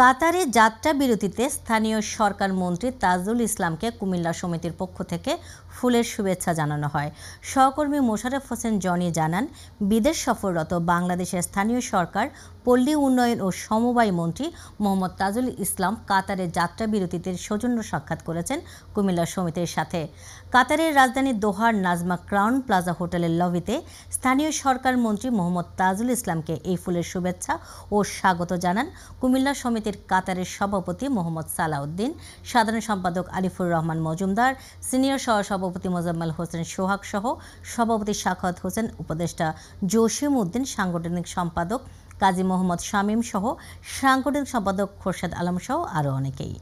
কাতারে যাত্রা বিরতিতে স্থানীয় সরকার মন্ত্রী তাজুল ইসলামকে কুমিল্লা সমিতির পক্ষ থেকে ফুলের শুভেচ্ছা জানানো হয় সহকর্মী মোশারফ হোসেন জনি জানান বিদেশ সফররত বাংলাদেশের স্থানীয় সরকার পল্লী উন্নয়ন ও সমবায় মন্ত্রী মোহাম্মদ তাজুল ইসলাম কাতারের যাত্রা বিরতিতে সৌজন্য সাক্ষাৎ করেছেন কুমিল্লা সমিতির সাথে কাতারের রাজধানী দোহার নাজমা ক্রাউন প্লাজা হোটেলের লবিতে স্থানীয় সরকার মন্ত্রী মোহাম্মদ তাজুল ইসলামকে এই ফুলের শুভেচ্ছা ও স্বাগত জানান কুমিল্লা সমিতির কাতারের সভাপতি মোহাম্মদ সালাউদ্দিন সাধারণ সম্পাদক আলিফুর রহমান মজুমদার সিনিয়র সহসভাপতি মোজাম্মেল হোসেন সোহাগ সহ সভাপতি সাখাত হোসেন উপদেষ্টা জসিম উদ্দিন সাংগঠনিক সম্পাদক কাজী মোহাম্মদ শামীম সহ সাংগঠনিক সম্পাদক খোরশেদ আলম সহ আরও অনেকেই